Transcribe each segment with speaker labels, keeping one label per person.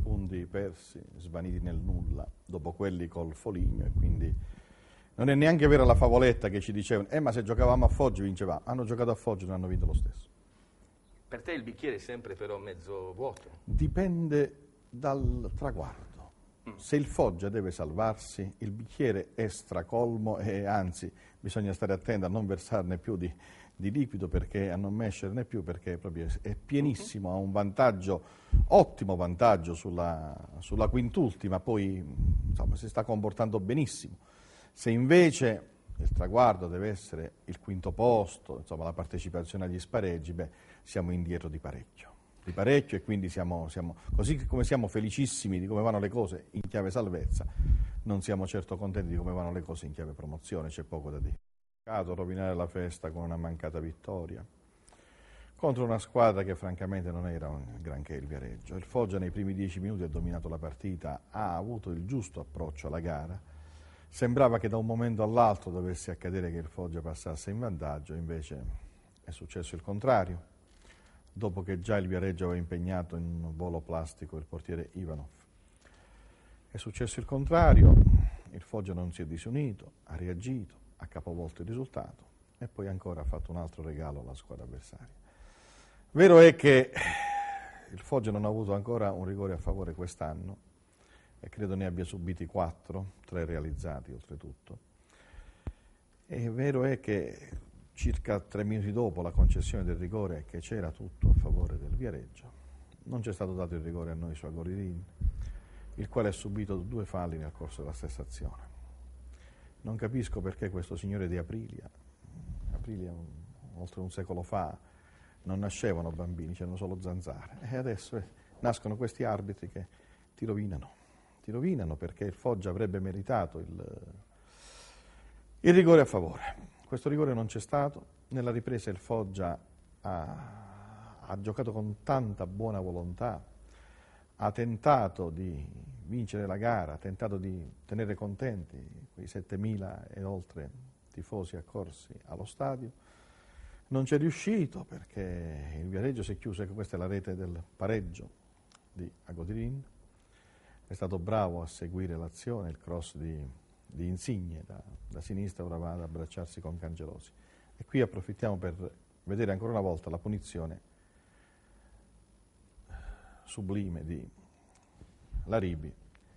Speaker 1: punti persi, svaniti nel nulla, dopo quelli col foligno e quindi non è neanche vera la favoletta che ci dicevano, eh ma se giocavamo a Foggi vincevamo, hanno giocato a Foggi e non hanno vinto lo stesso.
Speaker 2: Per te il bicchiere è sempre però mezzo vuoto?
Speaker 1: Dipende dal traguardo. Mm. Se il Foggia deve salvarsi, il bicchiere è stracolmo e anzi bisogna stare attenti a non versarne più di, di liquido perché a non mescerne più, perché è pienissimo, mhm. ha un vantaggio, ottimo vantaggio sulla, sulla quintultima, poi insomma, si sta comportando benissimo. Se invece il traguardo deve essere il quinto posto, insomma, la partecipazione agli spareggi, beh, siamo indietro di parecchio. Di parecchio e quindi siamo, siamo, così come siamo felicissimi di come vanno le cose in chiave salvezza, non siamo certo contenti di come vanno le cose in chiave promozione, c'è poco da dire peccato rovinare la festa con una mancata vittoria contro una squadra che francamente non era granché il Viareggio. Il Foggia nei primi dieci minuti ha dominato la partita, ha avuto il giusto approccio alla gara. Sembrava che da un momento all'altro dovesse accadere che il Foggia passasse in vantaggio, invece è successo il contrario. Dopo che già il Viareggio aveva impegnato in un volo plastico il portiere Ivanov. È successo il contrario, il Foggia non si è disunito, ha reagito, ha capovolto il risultato e poi ancora ha fatto un altro regalo alla squadra avversaria. Vero è che il Foggia non ha avuto ancora un rigore a favore quest'anno e credo ne abbia subiti quattro, tre realizzati oltretutto. E vero è che circa tre minuti dopo la concessione del rigore, che c'era tutto a favore del Viareggio, non c'è stato dato il rigore a noi su Agoririn, il quale ha subito due falli nel corso della stessa azione. Non capisco perché questo signore di Aprilia, Aprilia oltre un secolo fa, non nascevano bambini, c'erano solo zanzare. E adesso eh, nascono questi arbitri che ti rovinano. Ti rovinano perché il Foggia avrebbe meritato il, il rigore a favore. Questo rigore non c'è stato. Nella ripresa il Foggia ha, ha giocato con tanta buona volontà, ha tentato di vincere la gara, ha tentato di tenere contenti quei 7.000 e oltre tifosi accorsi allo stadio. Non c'è riuscito perché il Viareggio si è chiuso, ecco, questa è la rete del pareggio di Agodirin. È stato bravo a seguire l'azione, il cross di, di Insigne da, da sinistra, ora va ad abbracciarsi con Cangelosi. E qui approfittiamo per vedere ancora una volta la punizione sublime di Laribi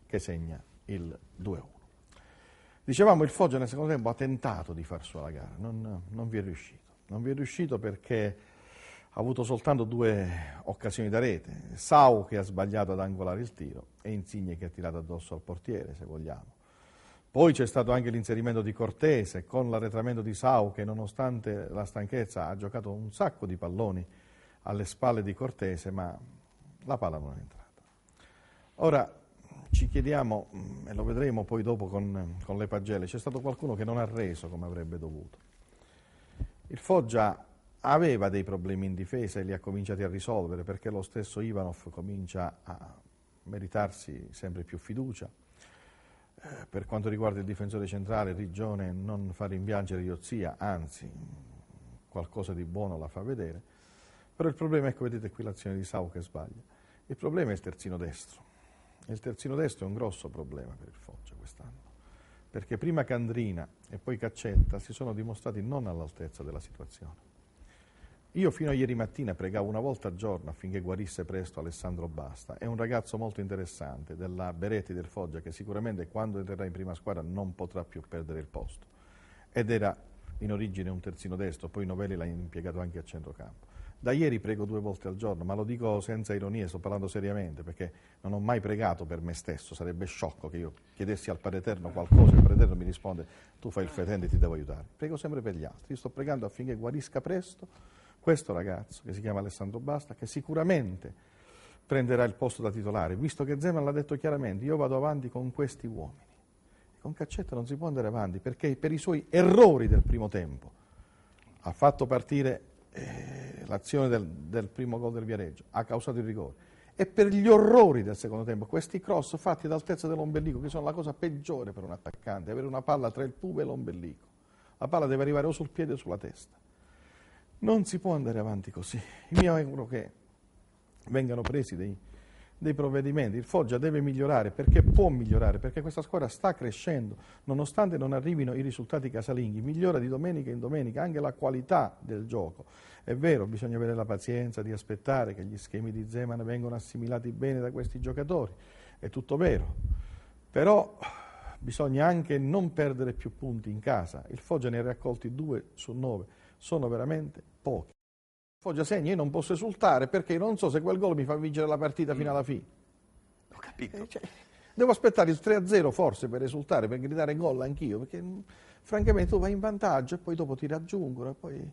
Speaker 1: che segna il 2-1. Dicevamo il Foggia nel secondo tempo ha tentato di far sua la gara, non, non vi è riuscito. Non vi è riuscito perché ha avuto soltanto due occasioni da rete, Sau che ha sbagliato ad angolare il tiro e Insigne che ha tirato addosso al portiere, se vogliamo. Poi c'è stato anche l'inserimento di Cortese con l'arretramento di Sau che nonostante la stanchezza ha giocato un sacco di palloni alle spalle di Cortese ma la palla non è entrata. Ora ci chiediamo, mm, e lo vedremo poi dopo con, mm, con le pagelle, c'è stato qualcuno che non ha reso come avrebbe dovuto. Il Foggia aveva dei problemi in difesa e li ha cominciati a risolvere perché lo stesso Ivanov comincia a meritarsi sempre più fiducia. Eh, per quanto riguarda il difensore centrale, Rigione non fa rimpiangere Iozia, anzi qualcosa di buono la fa vedere. Però il problema, è, come ecco, vedete qui l'azione di Sau che sbaglia, il problema è il terzino destro. Il terzino destro è un grosso problema per il Foggia quest'anno, perché prima Candrina e poi Caccetta si sono dimostrati non all'altezza della situazione. Io fino a ieri mattina pregavo una volta al giorno affinché guarisse presto Alessandro Basta, è un ragazzo molto interessante della Beretti del Foggia che sicuramente quando entrerà in prima squadra non potrà più perdere il posto. Ed era in origine un terzino destro, poi Novelli l'ha impiegato anche a centrocampo. Da ieri prego due volte al giorno, ma lo dico senza ironia, sto parlando seriamente, perché non ho mai pregato per me stesso, sarebbe sciocco che io chiedessi al Padre Eterno qualcosa e il Padre Eterno mi risponde tu fai il fetente e ti devo aiutare. Prego sempre per gli altri, io sto pregando affinché guarisca presto questo ragazzo che si chiama Alessandro Basta, che sicuramente prenderà il posto da titolare, visto che Zeman l'ha detto chiaramente, io vado avanti con questi uomini. Con Caccetta non si può andare avanti perché per i suoi errori del primo tempo ha fatto partire... Eh, l'azione del, del primo gol del Viareggio ha causato il rigore e per gli orrori del secondo tempo, questi cross fatti all'altezza dell'ombelico che sono la cosa peggiore per un attaccante, avere una palla tra il pube e l'ombelico. La palla deve arrivare o sul piede o sulla testa. Non si può andare avanti così. Mi auguro che vengano presi dei, dei provvedimenti. Il Foggia deve migliorare perché può migliorare, perché questa squadra sta crescendo, nonostante non arrivino i risultati casalinghi, migliora di domenica in domenica anche la qualità del gioco. È vero, bisogna avere la pazienza di aspettare che gli schemi di Zeman vengano assimilati bene da questi giocatori, è tutto vero, però bisogna anche non perdere più punti in casa. Il Foggia ne ha raccolti 2 su 9, sono veramente pochi. Foggia segna, io non posso esultare perché non so se quel gol mi fa vincere la partita mm. fino alla fine.
Speaker 2: Ho capito. Eh, cioè,
Speaker 1: devo aspettare il 3-0 forse per esultare, per gridare gol anch'io, perché mm, francamente tu vai in vantaggio e poi dopo ti raggiungono. Poi...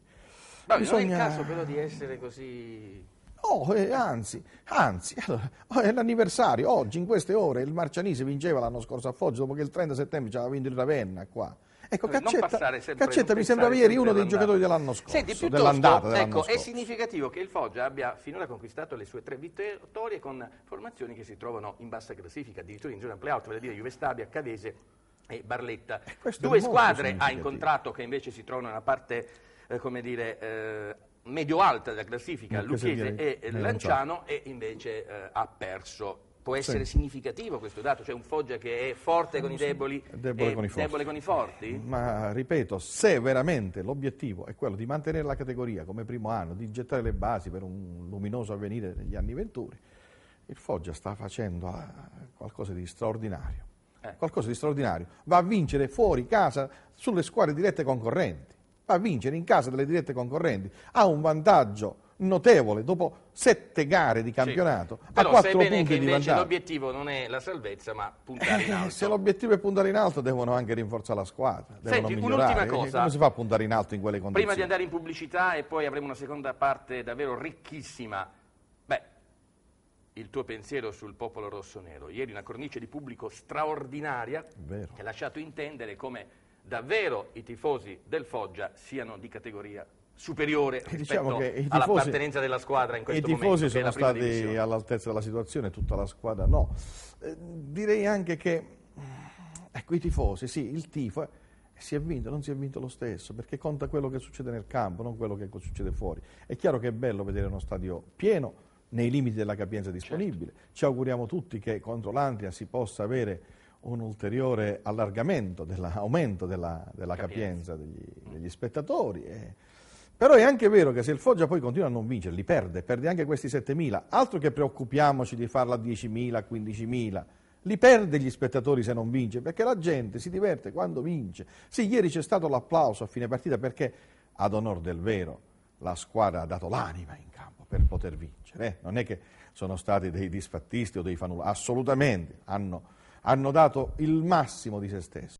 Speaker 2: Ma bisogna... non è il caso però di essere così
Speaker 1: Oh, eh, anzi, anzi, allora, oh, è l'anniversario, oggi in queste ore il Marcianise vinceva l'anno scorso a Foggia dopo che il 30 settembre ci aveva vinto il Ravenna qua.
Speaker 2: Ecco, Caccetta, Caccetta mi sembrava ieri uno dei giocatori dell'anno scorso, Senti, dell'andata dell'anno ecco, scorso. È significativo che il Foggia abbia finora conquistato le sue tre vittorie con formazioni che si trovano in bassa classifica, addirittura in giro zona playout, vale a dire Juve Stabia, Cavese e Barletta. Eh, Due squadre ha ah, incontrato che invece si trovano in una parte, eh, come dire... Eh, medio-alta della classifica eh, Lucchese e eh, Lanciano e invece eh, ha perso. Può essere sì. significativo questo dato? Cioè un Foggia che è forte con i deboli debole e con i debole con i forti?
Speaker 1: Ma ripeto, se veramente l'obiettivo è quello di mantenere la categoria come primo anno, di gettare le basi per un luminoso avvenire negli anni venturi, il Foggia sta facendo ah, qualcosa di straordinario. Eh. Qualcosa di straordinario. Va a vincere fuori casa sulle squadre dirette concorrenti a vincere in casa delle dirette concorrenti, ha un vantaggio notevole dopo sette gare di campionato sì. Però quattro punti di vantaggio.
Speaker 2: l'obiettivo non è la salvezza ma puntare in alto.
Speaker 1: se l'obiettivo è puntare in alto devono anche rinforzare la squadra, devono Senti, migliorare. Eh, cosa, Come si fa a puntare in alto in quelle condizioni? Prima di andare
Speaker 2: in pubblicità e poi avremo una seconda parte davvero ricchissima. il tuo pensiero sul popolo rosso-nero. Ieri una cornice di pubblico straordinaria Vero. che ha lasciato intendere come davvero i tifosi del Foggia siano di categoria superiore diciamo tifosi, all'appartenenza della squadra in questo momento. I tifosi momento, sono stati divisione.
Speaker 1: all'altezza della situazione, tutta la squadra no. Eh, direi anche che ecco, i tifosi, sì, il tifo eh, si è vinto, non si è vinto lo stesso, perché conta quello che succede nel campo, non quello che succede fuori. È chiaro che è bello vedere uno stadio pieno nei limiti della capienza disponibile. Certo. Ci auguriamo tutti che contro l'Andria si possa avere un ulteriore allargamento, della, aumento della, della capienza, capienza degli, degli, spettatori. E, eh. però è anche vero che se il Foggia poi continua a non vincere, li perde, perde anche questi 7.000, altro che preoccupiamoci di farla a 10.000, 15.000, li perde gli spettatori se non vince, perché la gente si diverte quando vince. Sì, ieri c'è stato l'applauso a fine partita perché, ad onor del vero, la squadra ha dato l'anima in campo per poter vincere. Eh, non è che sono stati dei disfattisti o dei fanulla, assolutamente, hanno hanno dato il massimo di se stessi.